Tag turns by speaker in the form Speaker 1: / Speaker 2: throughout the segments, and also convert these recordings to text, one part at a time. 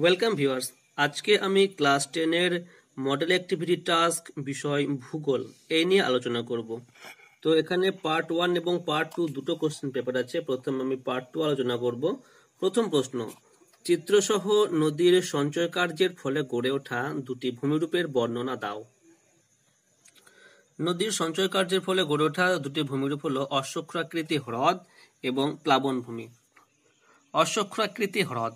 Speaker 1: Welcome viewers আজকে আমি class টেনের মডেল অ্যাক্টিভিটি টাস্ক বিষয় ভূগোল এই নিয়ে আলোচনা করব তো এখানে পার্ট ওয়ান এবং পার্ট টু দুটো কোশ্চেন পেপার আছে প্রথম আমি পার্ট টু আলোচনা করব প্রথম প্রশ্ন চিত্রসহ নদীর সঞ্চয় কার্যের ফলে গড়ে ওঠা দুটি ভূমিরূপের বর্ণনা দাও নদীর সঞ্চয় কার্যের ফলে গড়ে ওঠা দুটি ভূমিরূপ হল অশ্বক্ষাকৃতি হ্রদ এবং প্লাবনভূমি অশ্বক্ষাকৃতি হ্রদ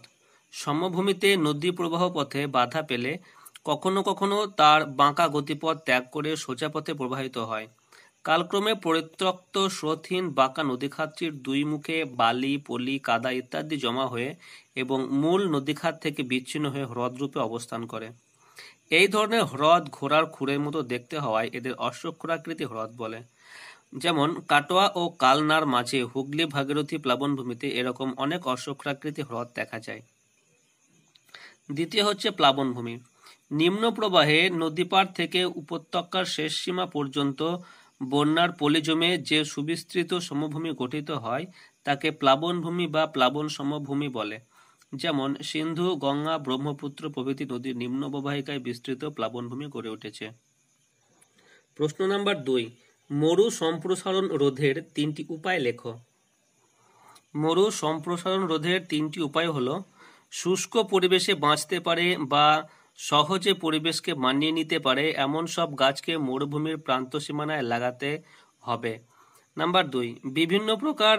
Speaker 1: সমভূমিতে নদী প্রবাহ পথে বাধা পেলে কখনো কখনো তার বাঁকা গতিপথ ত্যাগ করে সোজা পথে প্রবাহিত হয় কালক্রমে পরিত্যক্ত স্রোতহীন বাঁকা নদীখাতটির দুই মুখে বালি পলি কাদা ইত্যাদি জমা হয়ে এবং মূল নদীখাত থেকে বিচ্ছিন্ন হয়ে হ্রদরূপে অবস্থান করে এই ধরনের হ্রদ ঘোড়ার খুঁড়ের মতো দেখতে হওয়ায় এদের অশ্বক্ষুরাকৃতি হ্রদ বলে যেমন কাটোয়া ও কালনার মাঝে হুগলি ভাগীরথী প্লাবনভূমিতে এরকম অনেক অশ্বক্ষুরাকৃতি হ্রদ দেখা যায় দ্বিতীয় হচ্ছে প্লাবনভূমি নিম্ন প্রবাহে নদীপাড় থেকে উপত্যকার শেষ সীমা পর্যন্ত বন্যার পলি জমে যে সুবিস্তৃত সমভূমি গঠিত হয় তাকে প্লাবনভূমি বা প্লাবন সমভূমি বলে যেমন সিন্ধু গঙ্গা ব্রহ্মপুত্র প্রভৃতি নদীর নিম্ন অববাহিকায় বিস্তৃত প্লাবনভূমি গড়ে উঠেছে প্রশ্ন নাম্বার দুই মরু সম্প্রসারণ রোধের তিনটি উপায় লেখ মরু সম্প্রসারণ রোধের তিনটি উপায় হলো শুষ্ক পরিবেশে বাঁচতে পারে বা সহজে পরিবেশকে মানিয়ে নিতে পারে এমন সব গাছকে মরুভূমির প্রান্ত সীমানায় লাগাতে হবে নাম্বার দুই বিভিন্ন প্রকার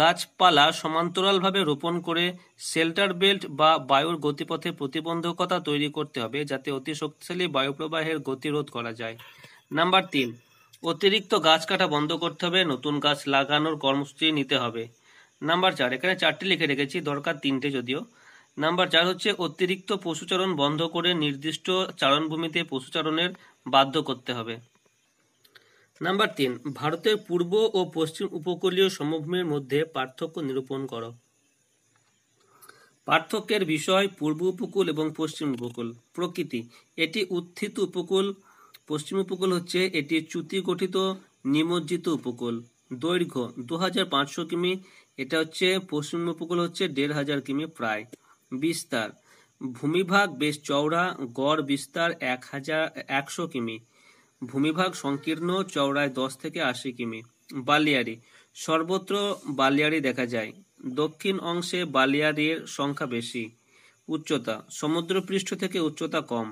Speaker 1: গাছপালা সমান্তরালভাবে রোপণ করে শেল্টার বেল্ট বা বায়ুর গতিপথে প্রতিবন্ধকতা তৈরি করতে হবে যাতে অতি শক্তিশালী বায়ুপ্রবাহের গতিরোধ করা যায় নাম্বার তিন অতিরিক্ত গাছ কাটা বন্ধ করতে হবে নতুন গাছ লাগানোর কর্মসূচি নিতে হবে নাম্বার চার এখানে চারটি লিখে রেখেছি দরকার তিনটে যদিও নাম্বার চার হচ্ছে অতিরিক্ত পশুচারণ বন্ধ করে নির্দিষ্ট চারণভূমিতে পশুচারণের বাধ্য করতে হবে নাম্বার তিন ভারতের পূর্ব ও পশ্চিম উপকূলীয় সমভূমির মধ্যে পার্থক্য নিরূপণ করো পার্থক্যের বিষয় পূর্ব উপকূল এবং পশ্চিম উপকূল প্রকৃতি এটি উত্থিত উপকূল পশ্চিম উপকূল হচ্ছে এটি চ্যুতি গঠিত নিমজ্জিত উপকূল দৈর্ঘ্য দু কিমি এটা হচ্ছে পশ্চিম উপকূল হচ্ছে দেড় হাজার কিমি প্রায় বিস্তার ভূমিভাগ বেশ চওড়া গড় বিস্তার এক হাজার একশো কিমি ভূমিভাগ সংকীর্ণ চওড়ায় দশ থেকে আশি কিমি বালিয়ারি সর্বত্র বালিয়ারি দেখা যায় দক্ষিণ অংশে বালিয়ারির সংখ্যা বেশি উচ্চতা সমুদ্রপৃষ্ঠ থেকে উচ্চতা কম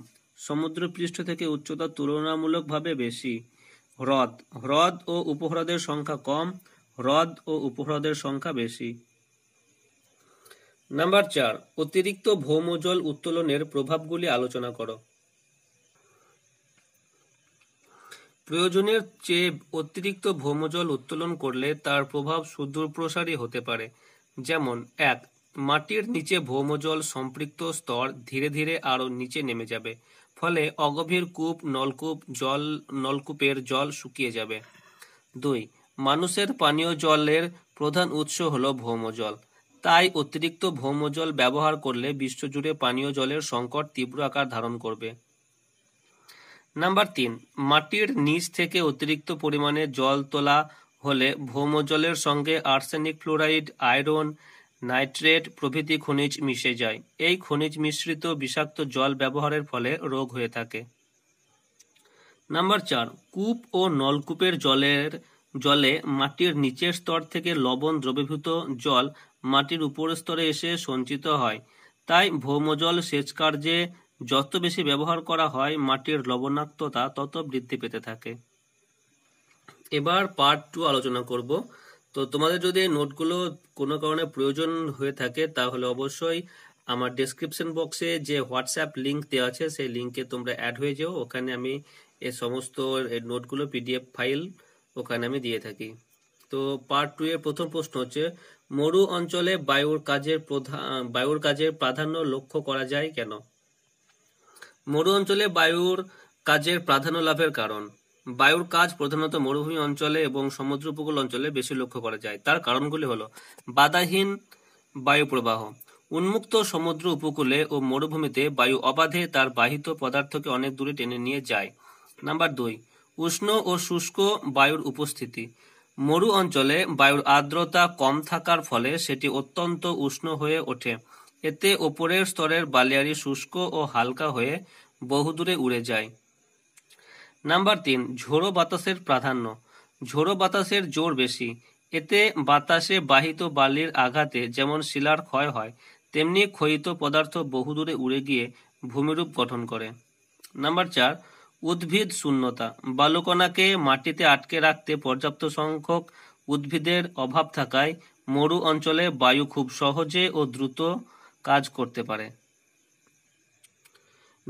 Speaker 1: সমুদ্রপৃষ্ঠ থেকে উচ্চতা তুলনামূলকভাবে বেশি হ্রদ হ্রদ ও উপহ্রদের সংখ্যা কম হ্রদ ও উপহ্রদের সংখ্যা বেশি নাম্বার চার অতিরিক্ত ভৌমজল উত্তোলনের প্রভাবগুলি আলোচনা করো প্রয়োজনের চেয়ে অতিরিক্ত ভৌমজল উত্তোলন করলে তার প্রভাব সুদূরপ্রসারী হতে পারে যেমন এক মাটির নিচে ভৌমজল সম্পৃক্ত স্তর ধীরে ধীরে আরও নিচে নেমে যাবে ফলে অগভীর কূপ নলকূপ জল নলকূপের জল শুকিয়ে যাবে দুই মানুষের পানীয় জলের প্রধান উৎস হল ভৌমজল তাই অতিরিক্ত ভৌমজল ব্যবহার করলে বিশ্বজুড়ে পানীয় জলের সংকট তীব্র আকার ধারণ করবে নাম্বার তিন মাটির নিচ থেকে অতিরিক্ত পরিমাণে জল তোলা হলে ভৌমজলের সঙ্গে আর্সেনিক ফ্লোরাইড আয়রন নাইট্রেট প্রভৃতি খনিজ মিশে যায় এই খনিজ মিশ্রিত বিষাক্ত জল ব্যবহারের ফলে রোগ হয়ে থাকে নাম্বার চার কূপ ও নলকূপের জলের জলে মাটির নিচের স্তর থেকে লবণ দ্রবীভূত জল মাটির উপর স্তরে এসে সঞ্চিত হয় তাই ভৌমজল কার্যে যত বেশি ব্যবহার করা হয় মাটির লবণাক্ততা তত বৃদ্ধি পেতে থাকে এবার পার্ট টু আলোচনা করব তো তোমাদের যদি নোটগুলো কোনো কারণে প্রয়োজন হয়ে থাকে তাহলে অবশ্যই আমার ডেসক্রিপশন বক্সে যে হোয়াটসঅ্যাপ লিঙ্ক দেওয়া আছে সেই লিঙ্কে তোমরা অ্যাড হয়ে যাও ওখানে আমি এ সমস্ত নোটগুলো পিডিএফ ফাইল ওখানে আমি দিয়ে থাকি তো পার্ট টু এর প্রথম প্রশ্ন হচ্ছে মরু অঞ্চলে বায়ুর কাজের বায়ুর কাজের প্রাধান্য লক্ষ্য করা যায় কেন মরু অঞ্চলে বায়ুর কাজের প্রাধান্য লাভের কারণ বায়ুর কাজ প্রধানত মরুভূমি অঞ্চলে এবং সমুদ্র উপকূল অঞ্চলে বেশি লক্ষ্য করা যায় তার কারণগুলি হলো বাধাহীন বায়ু প্রবাহ উন্মুক্ত সমুদ্র উপকূলে ও মরুভূমিতে বায়ু অবাধে তার বাহিত পদার্থকে অনেক দূরে টেনে নিয়ে যায় নাম্বার দুই উষ্ণ ও শুষ্ক বায়ুর উপস্থিতি মরু অঞ্চলে বায়ুর আর্দ্রতা কম থাকার ফলে সেটি অত্যন্ত উষ্ণ হয়ে ওঠে, এতে ওপরের স্তরের বালিয়াড়ি শুষ্ক ও হালকা হয়ে বহুদূরে উড়ে যায়। নাম্বার তিন ঝোড়ো বাতাসের প্রাধান্য ঝোড়ো বাতাসের জোর বেশি, এতে বাতাসে বাহিত বালির আঘাতে যেমন শিলার ক্ষয় হয়, তেমনি ক্ষয়িত পদার্থ বহুদূরে উড়ে গিয়ে ভূমিরূপ গঠন করে। নাম্বার চার উদ্ভিদ শূন্যতা বালুকণাকে মাটিতে আটকে রাখতে পর্যাপ্ত সংখ্যক উদ্ভিদের অভাব থাকায় মরু অঞ্চলে বায়ু খুব সহজে ও দ্রুত কাজ করতে পারে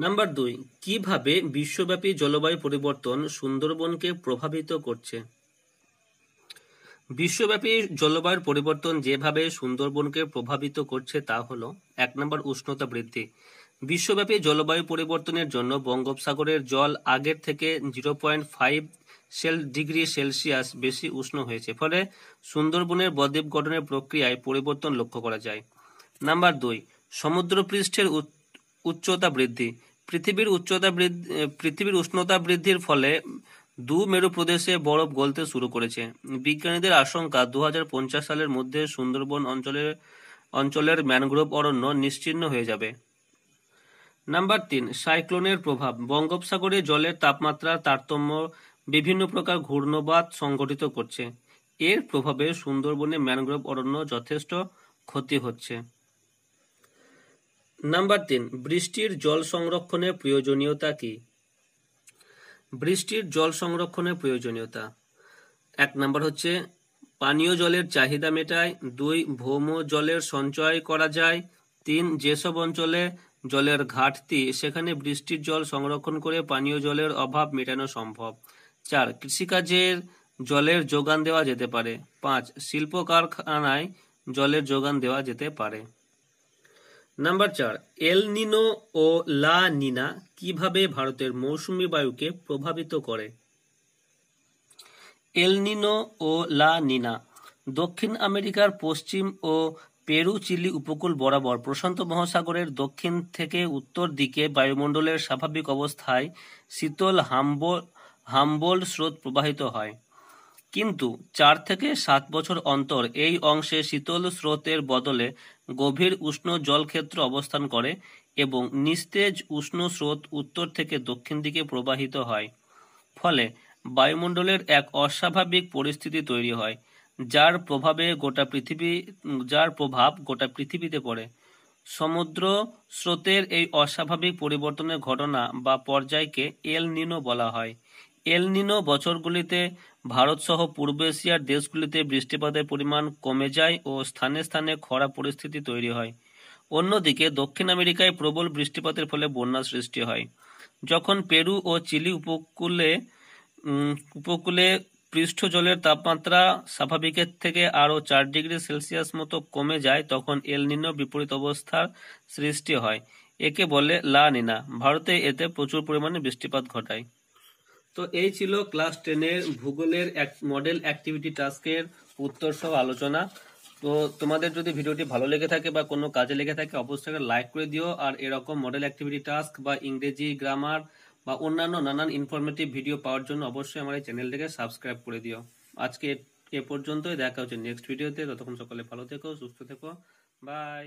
Speaker 1: নাম্বার দুই কিভাবে বিশ্বব্যাপী জলবায়ু পরিবর্তন সুন্দরবনকে প্রভাবিত করছে বিশ্বব্যাপী জলবায়ুর পরিবর্তন যেভাবে সুন্দরবনকে প্রভাবিত করছে তা হল এক নম্বর উষ্ণতা বৃদ্ধি বিশ্বব্যাপী জলবায়ু পরিবর্তনের জন্য বঙ্গোপসাগরের জল আগের থেকে জিরো পয়েন্ট ফাইভ সেল ডিগ্রি সেলসিয়াস বেশি উষ্ণ হয়েছে ফলে সুন্দরবনের বদ্বীপ গঠনের প্রক্রিয়ায় পরিবর্তন লক্ষ্য করা যায় নাম্বার দুই সমুদ্রপৃষ্ঠের উচ্চতা বৃদ্ধি পৃথিবীর উচ্চতা বৃদ্ধি পৃথিবীর উষ্ণতা বৃদ্ধির ফলে দু মেরু প্রদেশে বরফ গলতে শুরু করেছে বিজ্ঞানীদের আশঙ্কা দু সালের মধ্যে সুন্দরবন অঞ্চলের অঞ্চলের ম্যানগ্রোভ অরণ্য নিশ্চিহ্ন হয়ে যাবে নাম্বার তিন সাইক্লোনের প্রভাব বঙ্গোপসাগরে জলের তাপমাত্রা তারতম্য বিভিন্ন প্রকার ঘূর্ণবাদ সংঘটিত করছে এর প্রভাবে সুন্দরবনে ম্যানগ্রোভ অরণ্য যথেষ্ট ক্ষতি হচ্ছে নাম্বার তিন বৃষ্টির জল সংরক্ষণের প্রয়োজনীয়তা কি বৃষ্টির জল সংরক্ষণের প্রয়োজনীয়তা এক নম্বর হচ্ছে পানীয় জলের চাহিদা মেটায় দুই ভৌম জলের সঞ্চয় করা যায় তিন যেসব অঞ্চলে জলের ঘাটতি সেখানে বৃষ্টির জল সংরক্ষণ করে পানীয় জলের অভাব মেটানো সম্ভব চার কৃষিকাজের জলের যোগান দেওয়া যেতে পারে পাঁচ শিল্প কারখানায় জলের যোগান দেওয়া যেতে পারে নাম্বার চার এল নিনো ও লা নিনা কিভাবে ভারতের মৌসুমী বায়ুকে প্রভাবিত করে এল নিনো ও লা নিনা দক্ষিণ আমেরিকার পশ্চিম ও পেরু চিলি উপকূল বরাবর প্রশান্ত মহাসাগরের দক্ষিণ থেকে উত্তর দিকে বায়ুমণ্ডলের স্বাভাবিক অবস্থায় শীতল হাম্বল হাম্বল স্রোত প্রবাহিত হয় কিন্তু চার থেকে সাত বছর অন্তর এই অংশে শীতল স্রোতের বদলে গভীর উষ্ণ জলক্ষেত্র অবস্থান করে এবং নিস্তেজ উষ্ণ স্রোত উত্তর থেকে দক্ষিণ দিকে প্রবাহিত হয় ফলে বায়ুমণ্ডলের এক অস্বাভাবিক পরিস্থিতি তৈরি হয় যার প্রভাবে গোটা পৃথিবী যার প্রভাব গোটা পৃথিবীতে পড়ে সমুদ্র স্রোতের এই অস্বাভাবিক পরিবর্তনের ঘটনা বা পর্যায়কে এল নিনো বলা হয় এল নিনো বছরগুলিতে ভারতসহ পূর্ব এশিয়ার দেশগুলিতে বৃষ্টিপাতের পরিমাণ কমে যায় ও স্থানে স্থানে খরা পরিস্থিতি তৈরি হয় অন্যদিকে দক্ষিণ আমেরিকায় প্রবল বৃষ্টিপাতের ফলে বন্যা সৃষ্টি হয় যখন পেরু ও চিলি উপকূলে উপকূলে পৃষ্ঠ জলের তাপমাত্রা স্বাভাবিকের থেকে আরও চার ডিগ্রি সেলসিয়াস মতো কমে যায় তখন এল নিনো বিপরীত অবস্থার সৃষ্টি হয় একে বলে লা নিনা ভারতে এতে প্রচুর পরিমাণে বৃষ্টিপাত ঘটায় তো এই ছিল ক্লাস টেনের ভূগোলের এক মডেল অ্যাক্টিভিটি টাস্কের উত্তর সহ আলোচনা তো তোমাদের যদি ভিডিওটি ভালো লেগে থাকে বা কোনো কাজে লেগে থাকে অবশ্যই লাইক করে দিও আর এরকম মডেল অ্যাক্টিভিটি টাস্ক বা ইংরেজি গ্রামার বা অন্যান্য নানান ইনফরমেটিভ ভিডিও পাওয়ার জন্য অবশ্যই আমার এই চ্যানেলটিকে সাবস্ক্রাইব করে দিও আজকে এ পর্যন্তই দেখা হচ্ছে নেক্সট ভিডিওতে ততক্ষণ সকালে ভালো থেকো সুস্থ থেকো বাই